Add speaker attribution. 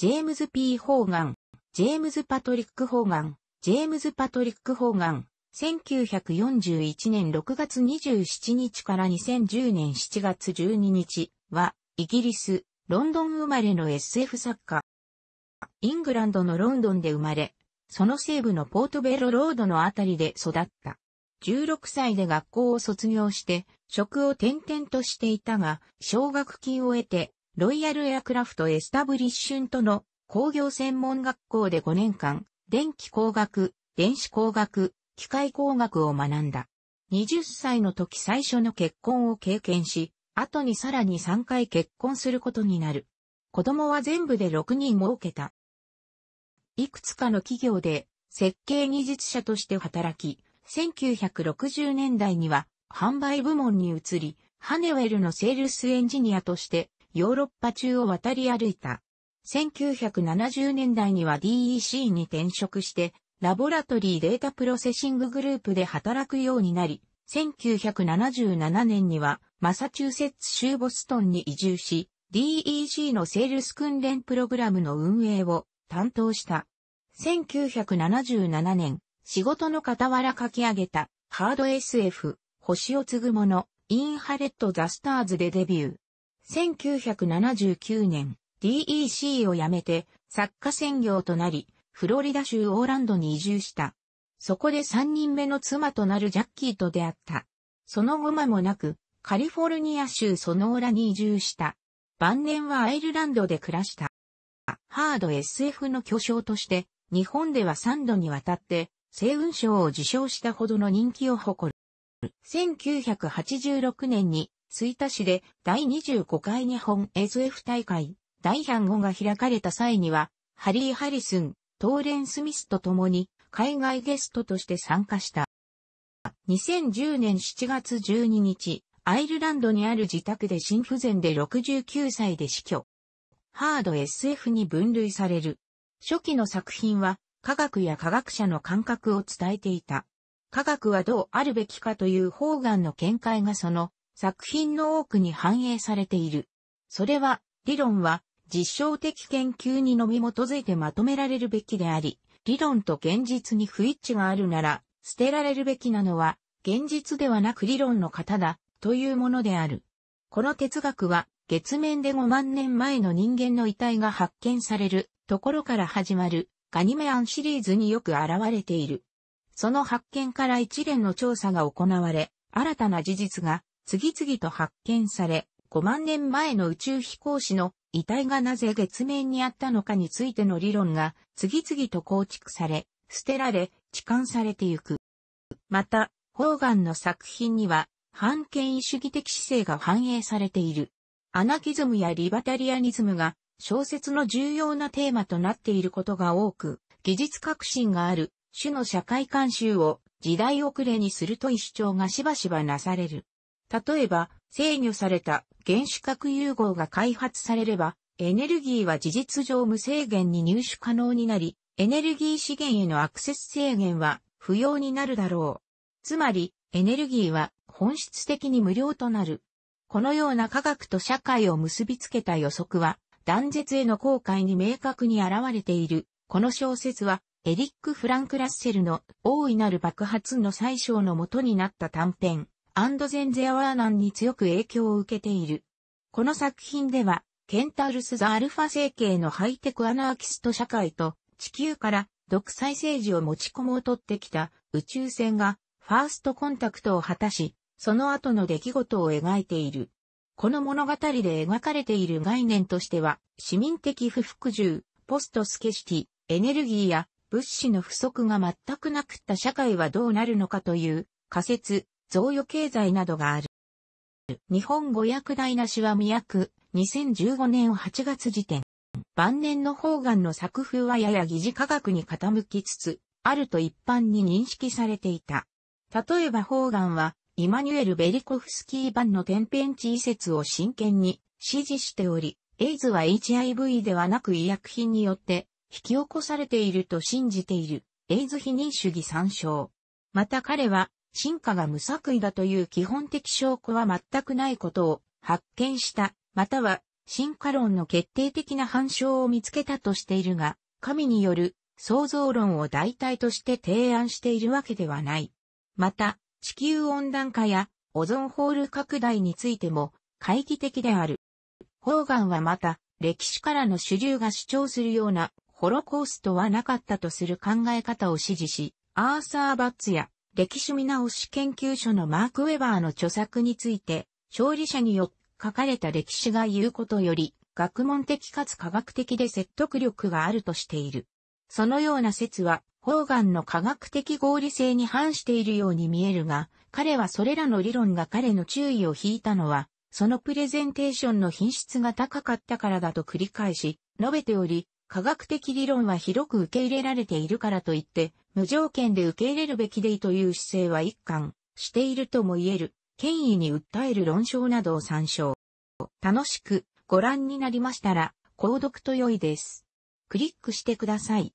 Speaker 1: ジェームズ・ P・ ホーガン、ジェームズ・パトリック・ホーガン、ジェームズ・パトリック・ホーガン、1941年6月27日から2010年7月12日は、イギリス、ロンドン生まれの SF 作家。イングランドのロンドンで生まれ、その西部のポートベロロードのあたりで育った。16歳で学校を卒業して、職を転々としていたが、奨学金を得て、ロイヤルエアクラフトエスタブリッシュントの工業専門学校で5年間、電気工学、電子工学、機械工学を学んだ。20歳の時最初の結婚を経験し、後にさらに3回結婚することになる。子供は全部で6人設けた。いくつかの企業で設計技術者として働き、1960年代には販売部門に移り、ハネウェルのセールスエンジニアとしてヨーロッパ中を渡り歩いた。1970年代には DEC に転職して、ラボラトリーデータプロセッシンググループで働くようになり、1977年にはマサチューセッツ州ボストンに移住し、DEC のセールス訓練プログラムの運営を担当した。1977年、仕事の傍ら書き上げたハード SF、星を継ぐもの、インハレット・ザ・スターズでデビュー。1979年、DEC を辞めて、作家専業となり、フロリダ州オーランドに移住した。そこで3人目の妻となるジャッキーと出会った。その後間もなく、カリフォルニア州ソノーラに移住した。晩年はアイルランドで暮らした。ハード SF の巨匠として、日本では3度にわたって、星雲賞を受賞したほどの人気を誇る。1986年に吹田市で第25回日本 SF 大会第105が開かれた際には、ハリー・ハリスン、トーレン・スミスと共に海外ゲストとして参加した。2010年7月12日、アイルランドにある自宅で心不全で69歳で死去。ハード SF に分類される。初期の作品は科学や科学者の感覚を伝えていた。科学はどうあるべきかという方眼の見解がその作品の多くに反映されている。それは、理論は実証的研究にのみ基づいてまとめられるべきであり、理論と現実に不一致があるなら、捨てられるべきなのは、現実ではなく理論の型だ、というものである。この哲学は、月面で5万年前の人間の遺体が発見されるところから始まるガニメアンシリーズによく現れている。その発見から一連の調査が行われ、新たな事実が次々と発見され、5万年前の宇宙飛行士の遺体がなぜ月面にあったのかについての理論が次々と構築され、捨てられ、置換されてゆく。また、ホーガンの作品には、反権威主義的姿勢が反映されている。アナキズムやリバタリアニズムが小説の重要なテーマとなっていることが多く、技術革新がある種の社会慣習を時代遅れにするという主張がしばしばなされる。例えば、制御された原子核融合が開発されれば、エネルギーは事実上無制限に入手可能になり、エネルギー資源へのアクセス制限は不要になるだろう。つまり、エネルギーは本質的に無料となる。このような科学と社会を結びつけた予測は、断絶への後悔に明確に現れている。この小説は、エリック・フランク・ラッセルの大いなる爆発の最小の元になった短編。アンドゼン・ゼアワーナンに強く影響を受けている。この作品では、ケンタウルス・ザ・アルファ政系のハイテクアナーキスト社会と地球から独裁政治を持ち込もうとってきた宇宙船がファーストコンタクトを果たし、その後の出来事を描いている。この物語で描かれている概念としては、市民的不服従、ポストスケシティ、エネルギーや物資の不足が全くなくった社会はどうなるのかという仮説、贈与経済などがある。日本語訳台なしは未訳、2015年8月時点。晩年の方眼の作風はやや疑似科学に傾きつつ、あると一般に認識されていた。例えば方眼は、イマニュエル・ベリコフスキー版の天変地異説を真剣に支持しており、エイズは HIV ではなく医薬品によって引き起こされていると信じている、エイズ否認主義参照。また彼は進化が無作為だという基本的証拠は全くないことを発見した、または進化論の決定的な反証を見つけたとしているが、神による創造論を代替として提案しているわけではない。また、地球温暖化やオゾンホール拡大についても懐疑的である。ホーガンはまた、歴史からの主流が主張するようなホロコーストはなかったとする考え方を支持し、アーサー・バッツや歴史見直し研究所のマーク・ウェバーの著作について、勝利者によって書かれた歴史が言うことより、学問的かつ科学的で説得力があるとしている。そのような説は、方眼の科学的合理性に反しているように見えるが、彼はそれらの理論が彼の注意を引いたのは、そのプレゼンテーションの品質が高かったからだと繰り返し、述べており、科学的理論は広く受け入れられているからといって、無条件で受け入れるべきでという姿勢は一貫しているとも言える、権威に訴える論証などを参照。楽しくご覧になりましたら、購読と良いです。クリックしてください。